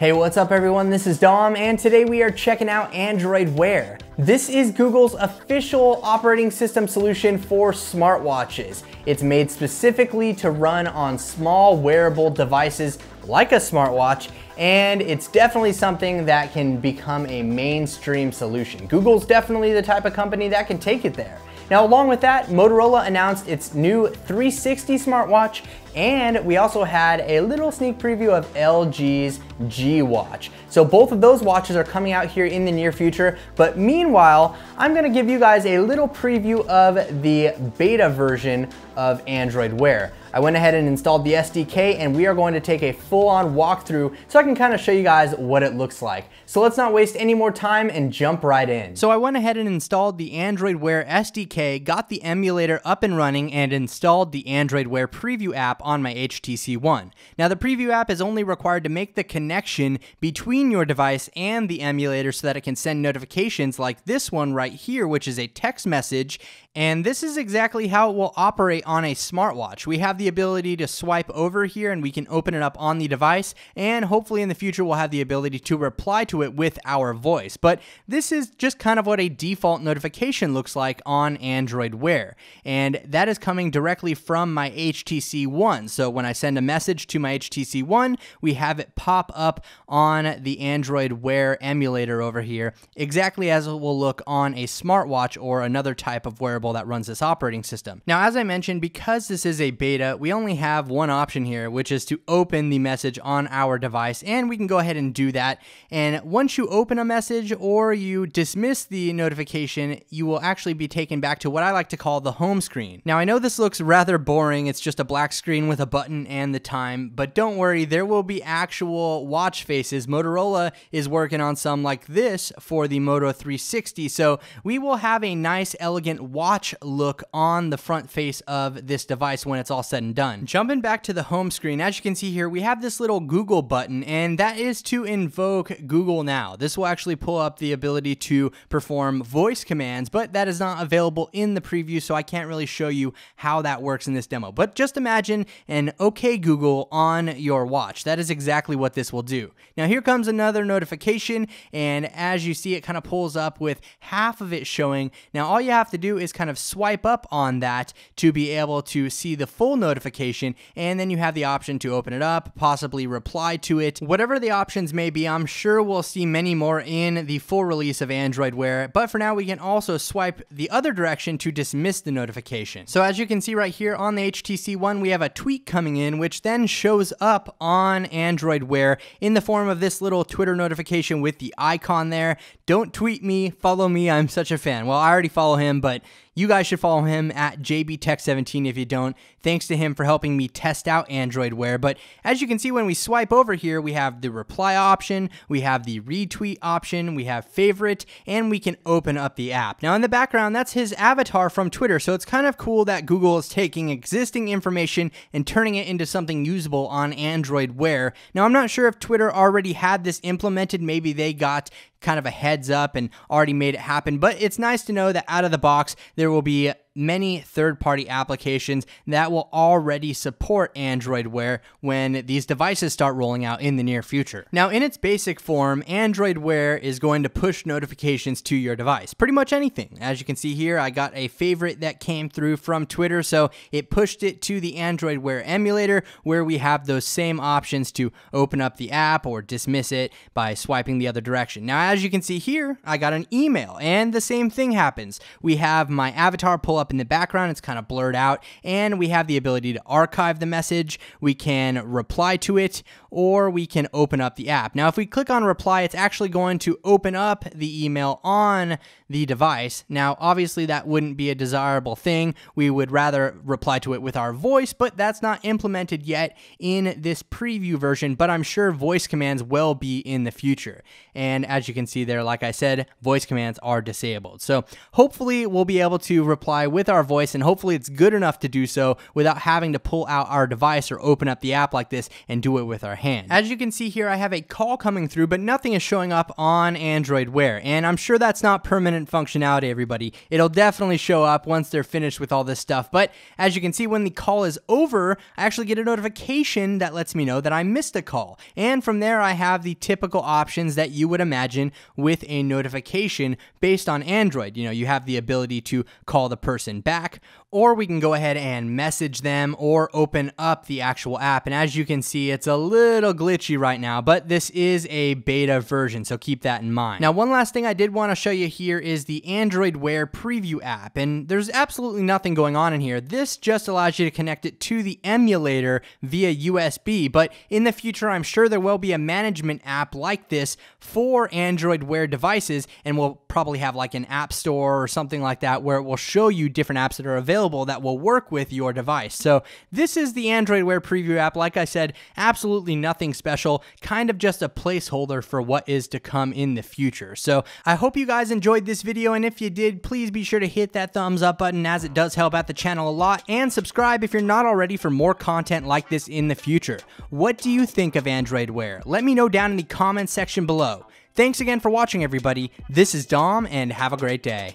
Hey, what's up everyone? This is Dom and today we are checking out Android Wear. This is Google's official operating system solution for smartwatches. It's made specifically to run on small wearable devices like a smartwatch and it's definitely something that can become a mainstream solution. Google's definitely the type of company that can take it there. Now, along with that, Motorola announced its new 360 smartwatch, and we also had a little sneak preview of LG's G Watch. So both of those watches are coming out here in the near future, but meanwhile, I'm gonna give you guys a little preview of the beta version of Android Wear. I went ahead and installed the SDK and we are going to take a full on walkthrough so I can kind of show you guys what it looks like. So let's not waste any more time and jump right in. So I went ahead and installed the Android Wear SDK, got the emulator up and running and installed the Android Wear preview app on my HTC One. Now the preview app is only required to make the connection between your device and the emulator so that it can send notifications like this one right here, which is a text message. And this is exactly how it will operate on a smartwatch. We have the ability to swipe over here and we can open it up on the device. And hopefully in the future, we'll have the ability to reply to it with our voice. But this is just kind of what a default notification looks like on Android Wear. And that is coming directly from my HTC One. So when I send a message to my HTC One, we have it pop up on the Android Wear emulator over here, exactly as it will look on a smartwatch or another type of wearable that runs this operating system. Now, as I mentioned, because this is a beta, we only have one option here, which is to open the message on our device. And we can go ahead and do that. And once you open a message or you dismiss the notification, you will actually be taken back to what I like to call the home screen. Now, I know this looks rather boring. It's just a black screen with a button and the time, but don't worry, there will be actual watch faces. Motorola is working on some like this for the Moto 360. So we will have a nice, elegant watch look on the front face of this device when it's all set said and done. Jumping back to the home screen, as you can see here, we have this little Google button, and that is to invoke Google Now. This will actually pull up the ability to perform voice commands, but that is not available in the preview, so I can't really show you how that works in this demo. But just imagine an OK Google on your watch. That is exactly what this will do. Now here comes another notification, and as you see, it kind of pulls up with half of it showing. Now all you have to do is kind of swipe up on that to be able to see the full notification notification, and then you have the option to open it up, possibly reply to it. Whatever the options may be, I'm sure we'll see many more in the full release of Android Wear, but for now we can also swipe the other direction to dismiss the notification. So as you can see right here on the HTC One, we have a tweet coming in, which then shows up on Android Wear in the form of this little Twitter notification with the icon there. Don't tweet me, follow me, I'm such a fan. Well, I already follow him, but you guys should follow him at JBTech17 if you don't. Thanks to him for helping me test out Android Wear. But as you can see, when we swipe over here, we have the reply option, we have the retweet option, we have favorite, and we can open up the app. Now in the background, that's his avatar from Twitter. So it's kind of cool that Google is taking existing information and turning it into something usable on Android Wear. Now I'm not sure if Twitter already had this implemented. Maybe they got kind of a heads up and already made it happen. But it's nice to know that out of the box, there will be many third party applications that will already support Android Wear when these devices start rolling out in the near future. Now, in its basic form, Android Wear is going to push notifications to your device, pretty much anything. As you can see here, I got a favorite that came through from Twitter, so it pushed it to the Android Wear emulator where we have those same options to open up the app or dismiss it by swiping the other direction. Now, as you can see here, I got an email and the same thing happens. We have my avatar pull up up in the background. It's kind of blurred out. And we have the ability to archive the message. We can reply to it, or we can open up the app. Now, if we click on reply, it's actually going to open up the email on the device. Now, obviously, that wouldn't be a desirable thing. We would rather reply to it with our voice, but that's not implemented yet in this preview version. But I'm sure voice commands will be in the future. And as you can see there, like I said, voice commands are disabled. So hopefully, we'll be able to reply with our voice, and hopefully it's good enough to do so without having to pull out our device or open up the app like this and do it with our hand. As you can see here, I have a call coming through, but nothing is showing up on Android Wear, and I'm sure that's not permanent functionality, everybody. It'll definitely show up once they're finished with all this stuff, but as you can see, when the call is over, I actually get a notification that lets me know that I missed a call, and from there I have the typical options that you would imagine with a notification based on Android. You know, you have the ability to call the person person back, or we can go ahead and message them or open up the actual app. And as you can see, it's a little glitchy right now, but this is a beta version, so keep that in mind. Now, one last thing I did want to show you here is the Android Wear Preview app, and there's absolutely nothing going on in here. This just allows you to connect it to the emulator via USB, but in the future, I'm sure there will be a management app like this for Android Wear devices, and we'll probably have like an app store or something like that where it will show you few different apps that are available that will work with your device. So this is the Android Wear Preview app. Like I said, absolutely nothing special, kind of just a placeholder for what is to come in the future. So I hope you guys enjoyed this video, and if you did, please be sure to hit that thumbs up button as it does help out the channel a lot, and subscribe if you're not already for more content like this in the future. What do you think of Android Wear? Let me know down in the comments section below. Thanks again for watching, everybody. This is Dom, and have a great day.